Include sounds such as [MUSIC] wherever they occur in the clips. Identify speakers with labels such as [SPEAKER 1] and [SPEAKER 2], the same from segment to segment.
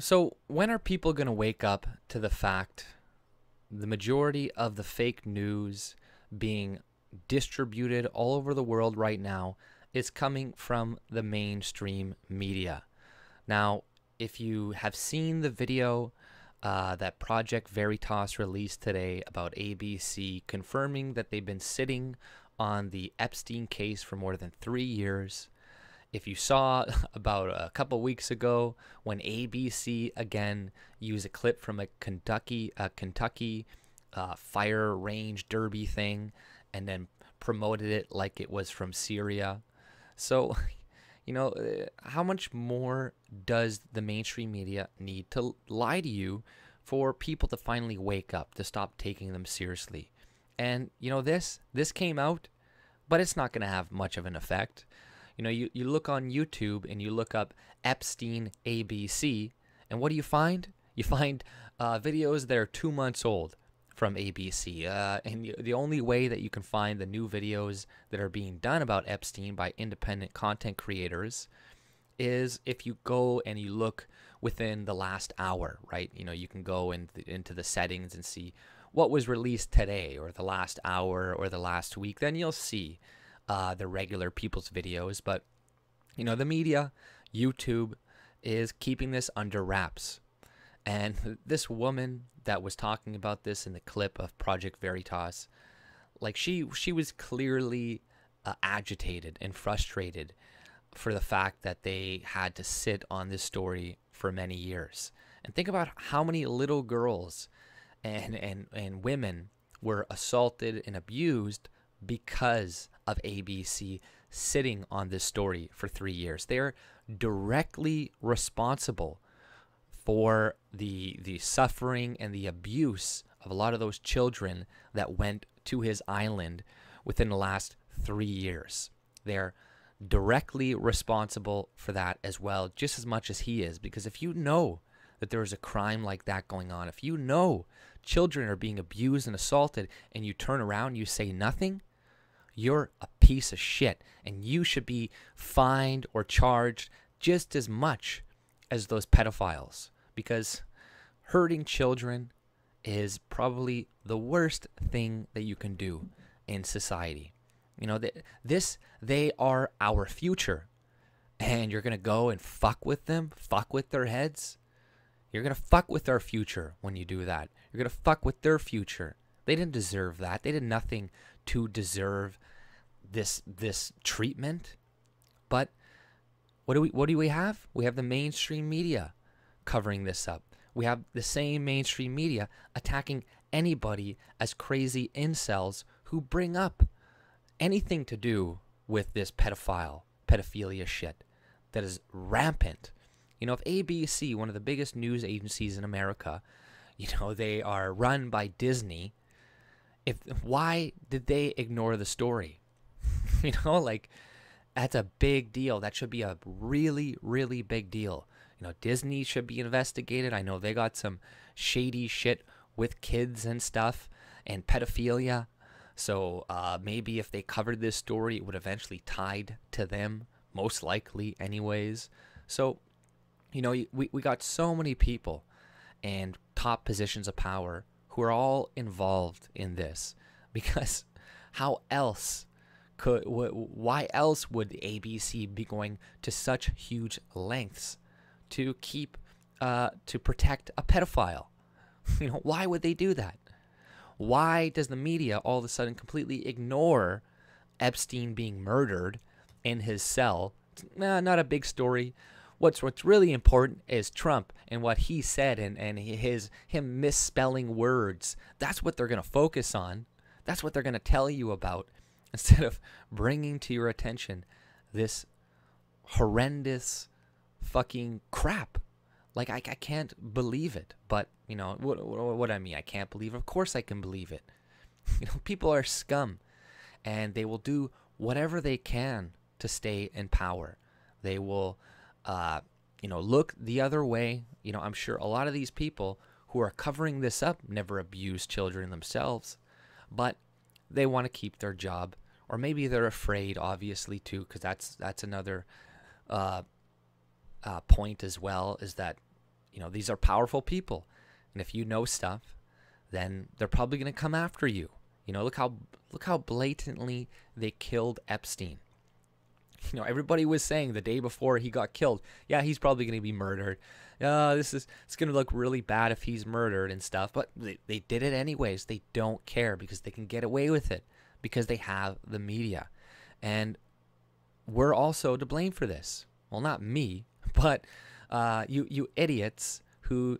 [SPEAKER 1] So, when are people going to wake up to the fact the majority of the fake news being distributed all over the world right now is coming from the mainstream media? Now, if you have seen the video uh, that Project Veritas released today about ABC confirming that they've been sitting on the Epstein case for more than three years, if you saw [LAUGHS] about a couple weeks ago when ABC again used a clip from a Kentucky a Kentucky uh, fire range derby thing, and then promoted it like it was from Syria. So, [LAUGHS] you know, uh, how much more does the mainstream media need to lie to you for people to finally wake up to stop taking them seriously? And you know this this came out, but it's not going to have much of an effect you know, you, you look on YouTube and you look up Epstein ABC, and what do you find? You find uh, videos that are two months old from ABC. Uh, and the, the only way that you can find the new videos that are being done about Epstein by independent content creators is if you go and you look within the last hour, right? You know, you can go in into the settings and see what was released today or the last hour or the last week, then you'll see uh, the regular people's videos. But, you know, the media, YouTube is keeping this under wraps. And [LAUGHS] this woman that was talking about this in the clip of Project Veritas, like she she was clearly uh, agitated and frustrated for the fact that they had to sit on this story for many years. And think about how many little girls and and and women were assaulted and abused because of ABC sitting on this story for three years. They're directly responsible for the the suffering and the abuse of a lot of those children that went to his island within the last three years. They're directly responsible for that as well, just as much as he is, because if you know that there is a crime like that going on, if you know children are being abused and assaulted and you turn around, you say nothing, you're a piece of shit and you should be fined or charged just as much as those pedophiles because hurting children is probably the worst thing that you can do in society. You know, this, they are our future. And you're going to go and fuck with them, fuck with their heads. You're going to fuck with their future when you do that. You're going to fuck with their future. They didn't deserve that. They did nothing to deserve this this treatment. But what do we what do we have? We have the mainstream media covering this up. We have the same mainstream media attacking anybody as crazy incels who bring up anything to do with this pedophile pedophilia shit that is rampant. You know, if ABC, one of the biggest news agencies in America, [LAUGHS] you know, they are run by Disney, if why did they ignore the story? [LAUGHS] you know, like that's a big deal. That should be a really, really big deal. You know, Disney should be investigated. I know they got some shady shit with kids and stuff and pedophilia. So uh, maybe if they covered this story, it would eventually tied to them, most likely, anyways. So, you know, we, we got so many people and top positions of power who are all involved in this [LAUGHS] because how else could why else would ABC be going to such huge lengths to keep uh, to protect a pedophile? [LAUGHS] you know, why would they do that? Why does the media all of a sudden completely ignore Epstein being murdered in his cell? nah, not a big story. What's what's really important is Trump and what he said and, and his him misspelling words. That's what they're going to focus on. That's what they're going to tell you about [LAUGHS] instead of bringing to your attention this horrendous fucking crap. Like I, I can't believe it, but you know what, what, what I mean. I can't believe. Of course I can believe it. [LAUGHS] You know people are scum, and they will do whatever they can to stay in power. They will uh, you know, look the other way. You know, I'm sure a lot of these people who are covering this up never abuse children themselves, but they want to keep their job, or maybe they're afraid, obviously, too, because that's that's another uh, uh, point as well. Is that you know these are powerful people, and if you know stuff, then they're probably going to come after you. You know, look how look how blatantly they killed Epstein. [LAUGHS] you know, everybody was saying the day before he got killed, yeah, he's probably going to be murdered. Uh, this is it's going to look really bad if he's murdered and stuff. But they, they did it anyways. They don't care because they can get away with it because they have the media. And we're also to blame for this. Well, not me, [LAUGHS] but uh, you you idiots who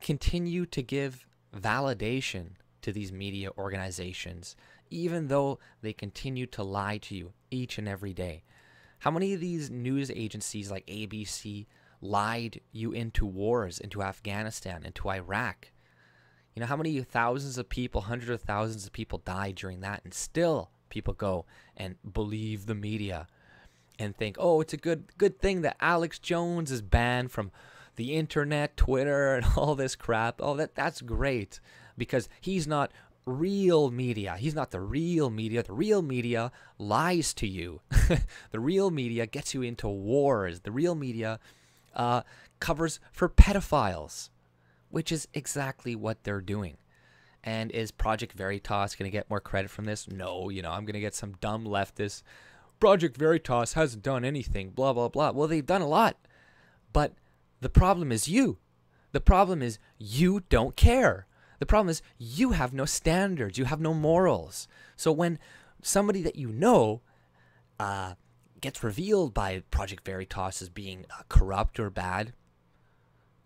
[SPEAKER 1] continue to give validation to these media organizations even though they continue to lie to you each and every day. How many of these news agencies like ABC lied you into wars, into Afghanistan, into Iraq? You know, how many thousands of people, hundreds of thousands of people died during that, and still people go and believe the media and think, oh, it's a good good thing that Alex Jones is banned from the internet, Twitter, and [LAUGHS] all this crap. Oh, that that's great because he's not real media. He's not the real media. The real media lies to you. [LAUGHS] the real media gets you into wars. The real media uh, covers for pedophiles, which is exactly what they're doing. And is Project Veritas going to get more credit from this? No, you know, I'm going to get some dumb leftist. Project Veritas hasn't done anything, blah, blah, blah. Well, they've done a lot. But the problem is you. The problem is you don't care. The problem is you have no standards, you have no morals. So when somebody that you know uh, gets revealed by Project Veritas as being uh, corrupt or bad,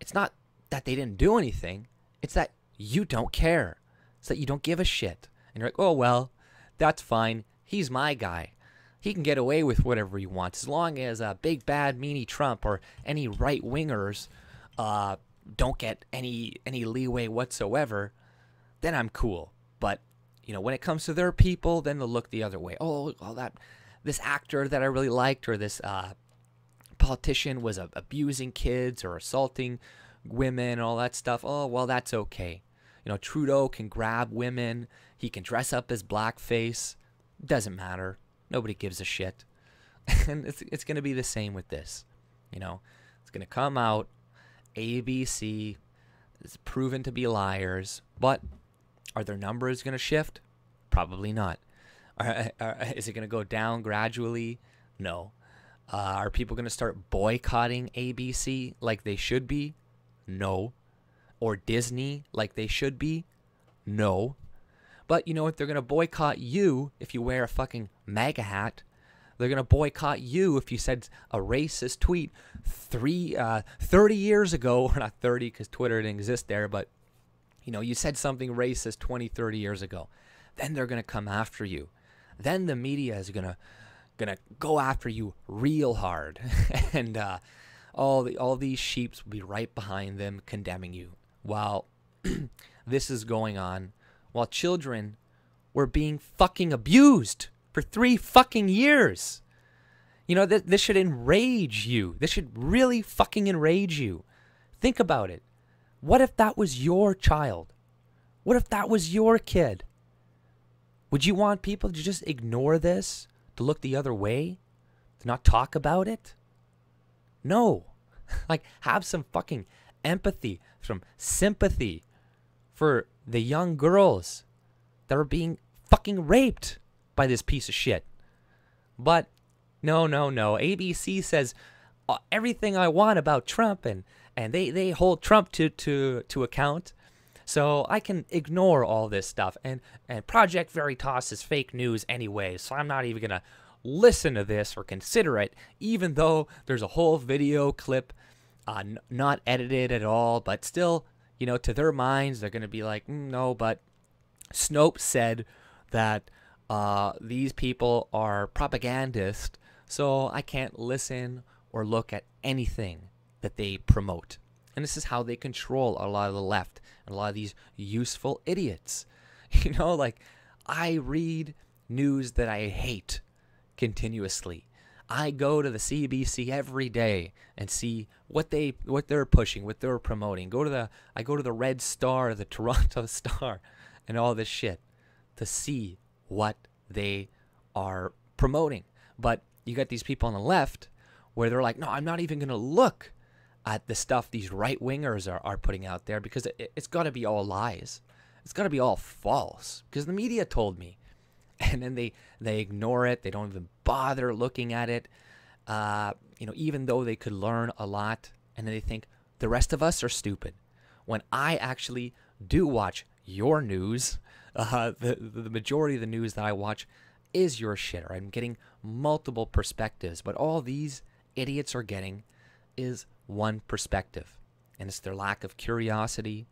[SPEAKER 1] it's not that they didn't do anything, it's that you don't care. It's that you don't give a shit. And you're like, oh, well, that's fine. He's my guy. He can get away with whatever he wants as long as a uh, big bad meanie Trump or any right wingers uh, don't get any any leeway whatsoever, then I'm cool. But you know, when it comes to their people, then they'll look the other way. Oh, all that this actor that I really liked, or this uh, politician was uh, abusing kids or assaulting women, all that stuff. Oh, well, that's okay. You know, Trudeau can grab women. He can dress up as blackface. Doesn't matter. Nobody gives a shit. [LAUGHS] and it's, it's going to be the same with this. You know, it's going to come out. ABC is proven to be liars, but are their numbers going to shift? Probably not. [LAUGHS] Are, are, is it going to go down gradually? No. Uh, are people going to start boycotting ABC like they should be? No. Or Disney like they should be? No. But you know what? They're going to boycott you if you wear a fucking MAGA hat they're going to boycott you if you said a racist tweet three, uh, 30 years ago, [LAUGHS] or not 30 because Twitter didn't exist there, but you know, you said something racist 20, 30 years ago. Then they're going to come after you. Then the media is going to going to go after you real hard. [LAUGHS] and uh, all, the, all these sheeps will be right behind them condemning you while [CLEARS THROAT] this is going on, while children were being fucking abused for three fucking years. You know, th- this should enrage you. This should really fucking enrage you. Think about it. What if that was your child? What if that was your kid? Would you want people to just ignore this, to look the other way, to not talk about it? No. [LAUGHS] like, have some fucking empathy, some sympathy for the young girls that are being fucking raped by this piece of shit. But no, no, no. ABC says uh, everything I want about Trump, and and they they hold Trump to to to account. So I can ignore all this stuff, and and Project Veritas is fake news anyway. So I'm not even gonna listen to this or consider it, even though there's a whole video clip, uh, not edited at all, but still, you know, to their minds, they're gonna be like, mm, no, but Snopes said that uh, these people are propagandists, so I can't listen or look at anything that they promote. And this is how they control a lot of the left and a lot of these useful idiots. [LAUGHS] You know, like I read news that I hate continuously. I go to the CBC every day and see what they what they're pushing, what they're promoting. Go to the I go to the Red Star, the [LAUGHS] Toronto Star, and all this shit to see what they are promoting. But you got these people on the left where they're like, no, I'm not even going to look at the stuff these right wingers are, are putting out there because it, has got to be all lies. It's got to be all false because the media told me. [LAUGHS] And then they, they ignore it. They don't even bother looking at it. Uh, you know, even though they could learn a lot. And then they think the rest of us are stupid. When I actually do watch your news uh, the the majority of the news that I watch is your Or I'm getting multiple perspectives, but all these idiots are getting is one perspective, and it's their lack of curiosity,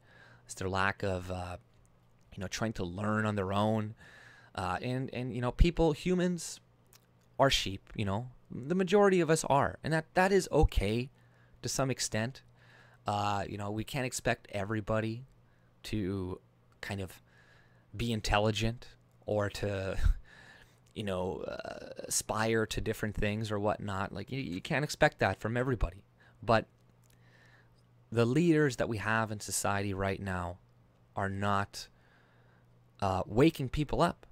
[SPEAKER 1] it's their lack of uh, you know trying to learn on their own, uh, and and you know people humans are sheep. You know the majority of us are, and that that is okay to some extent. Uh, you know we can't expect everybody to kind of be intelligent or to [LAUGHS] you know uh, aspire to different things or whatnot like you, you can't expect that from everybody but the leaders that we have in society right now are not uh, waking people up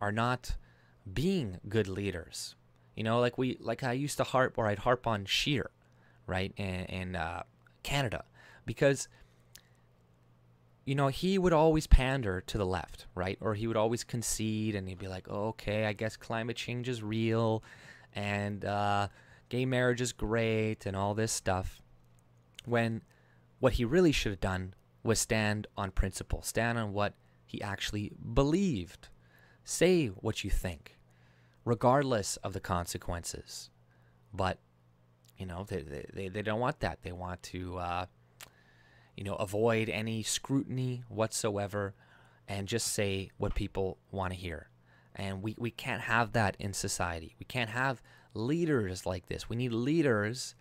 [SPEAKER 1] are not being good leaders you know like we like i used to harp or i'd harp on sheer right and, and uh, canada because you know, he would always pander to the left, right? Or he would always concede and he'd be like, oh, okay, I guess climate change is real and uh, gay marriage is great and all this stuff. When what he really should have done was stand on principle, stand on what he actually believed. Say what you think, regardless of the consequences. But, you know, they, they, they don't want that. They want to. Uh, you know, avoid any scrutiny whatsoever and just say what people want to hear. And we, we can't have that in society. We can't have leaders like this. We need leaders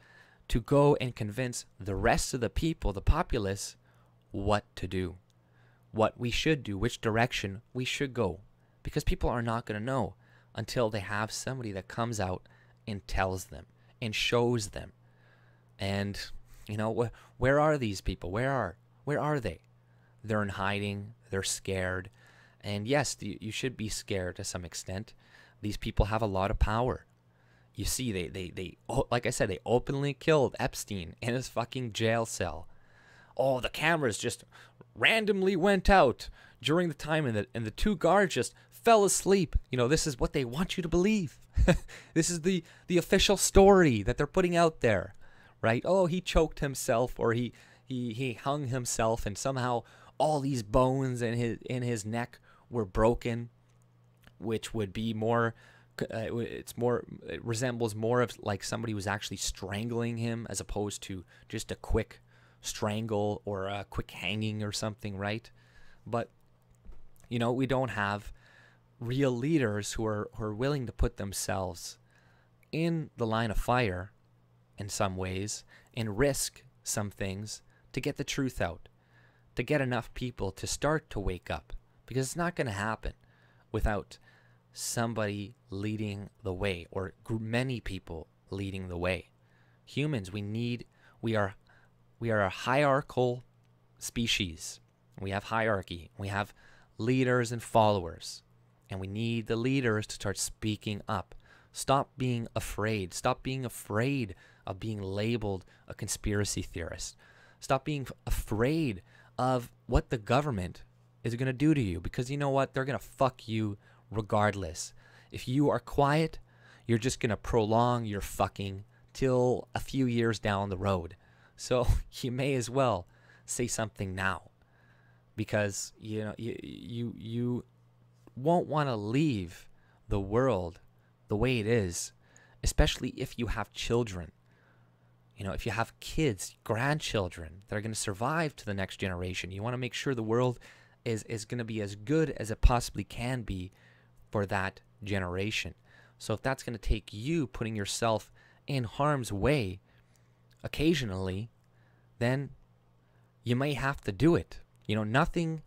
[SPEAKER 1] to go and convince the rest of the people, the populace, what to do, what we should do, which direction we should go. Because people are not going to know until they have somebody that comes out and tells them and shows them. And you know, wh- where are these people? Where are where are they? They're in hiding. They're scared. And yes, th- you should be scared to some extent. These people have a lot of power. You see, they they they oh, like I said, they openly killed Epstein in his fucking jail cell. Oh, the cameras just randomly went out during the time, and the and the two guards just fell asleep. You know, this is what they want you to believe. [LAUGHS] this is the the official story that they're putting out there right? Oh, he choked himself or he he he hung himself and somehow all these bones in his in his neck were broken, which would be more uh, it's more it resembles more of like somebody was actually strangling him as opposed to just a quick strangle or a quick hanging or something, right? But you know, we don't have real leaders who are who are willing to put themselves in the line of fire in some ways and risk some things to get the truth out, to get enough people to start to wake up, because it's not going to happen without somebody leading the way or many people leading the way. Humans, we need, we are, we are a hierarchical species. We have hierarchy. We have leaders and followers. And we need the leaders to start speaking up. Stop being afraid. Stop being afraid of being labeled a conspiracy theorist. Stop being afraid of what the government is going to do to you because you know what? They're going to fuck you regardless. If you are quiet, you're just going to prolong your fucking till a few years down the road. So [LAUGHS] you may as well say something now because you know you you, you won't want to leave the world the way it is, especially if you have children. You know, if you have kids, grandchildren that are going to survive to the next generation, you want to make sure the world is, is going to be as good as it possibly can be for that generation. So if that's going to take you putting yourself in harm's way occasionally, then you may have to do it. You know, nothing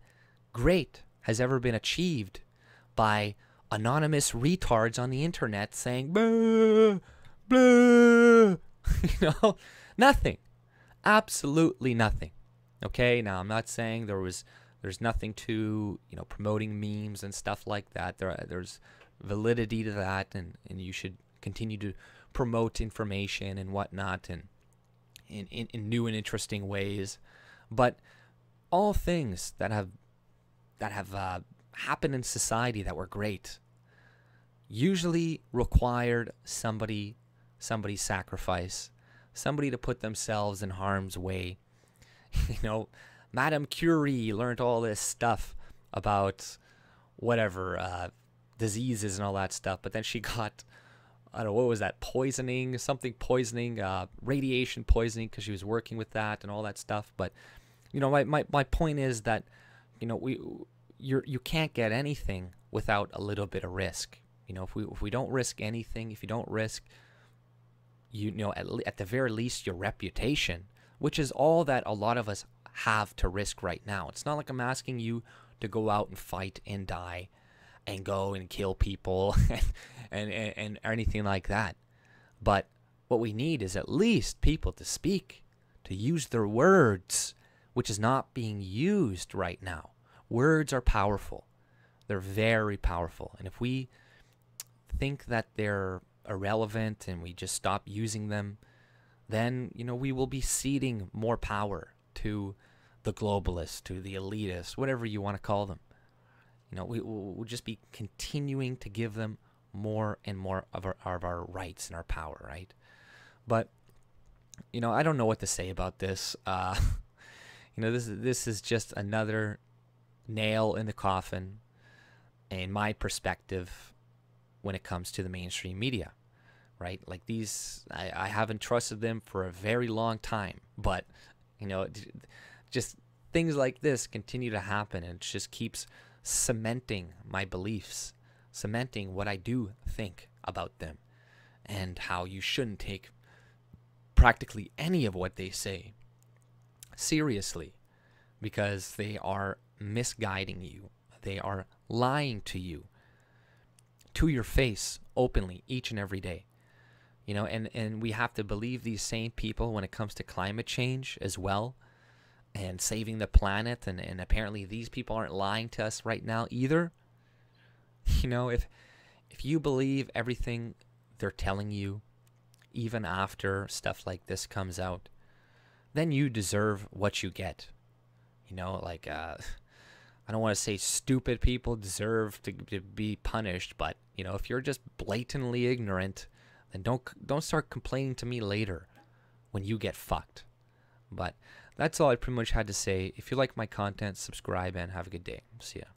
[SPEAKER 1] great has ever been achieved by anonymous retards on the internet saying, blah, blah, [LAUGHS] you know, nothing. Absolutely nothing. Okay, now I'm not saying there was there's nothing to, you know, promoting memes and stuff like that. There there's validity to that and, and you should continue to promote information and whatnot and in, in, in new and interesting ways. But all things that have that have uh, happened in society that were great usually required somebody somebody's sacrifice, somebody to put themselves in harm's way. [LAUGHS] you know, Madame Curie learned all this stuff about whatever uh, diseases and all that stuff, but then she [LAUGHS] got. I don't know what was that poisoning, something poisoning, uh, radiation poisoning, because she was working with that and all that stuff. But you know, my, my, my point is that you know we you you can't get anything without a little bit of risk. You know, if we if we don't risk anything, if you don't risk you know at, le- at the very least your reputation which is all that a lot of us have to risk right now it's not like i'm asking you to go out and fight and die and go and kill people [LAUGHS] and, and, and anything like that but what we need is at least people to speak to use their words which is not being used right now words are powerful they're very powerful and if we think that they're irrelevant and we just stop using them, then, you know, we will be ceding more power to the globalists, to the elitists, whatever you want to call them. You know, we, will just be continuing to give them more and more of our, of our rights and our power, right? But, you know, I don't know what to say about this. Uh, [LAUGHS] you know, this, this is just another nail in the coffin in my perspective when it comes to the mainstream media right? Like these, I, I haven't trusted them for a very long time, but you know, just things like this continue to happen and it just keeps cementing my beliefs, cementing what I do think about them and how you shouldn't take practically any of what they say seriously because they are misguiding you. They are lying to you to your face openly each and every day you know and and we have to believe these same people when it comes to climate change as well and saving the planet and, and apparently these people aren't lying to us right now either [LAUGHS] you know if if you believe everything they're telling you even after stuff like this comes out then you deserve what you get you know like uh [LAUGHS] I don't want to say stupid people deserve to, to be punished, but you know, if you're just blatantly ignorant, and don't don't start complaining to me later when you get fucked. But that's all I pretty much had to say. If you like my content, subscribe and have a good day. See ya.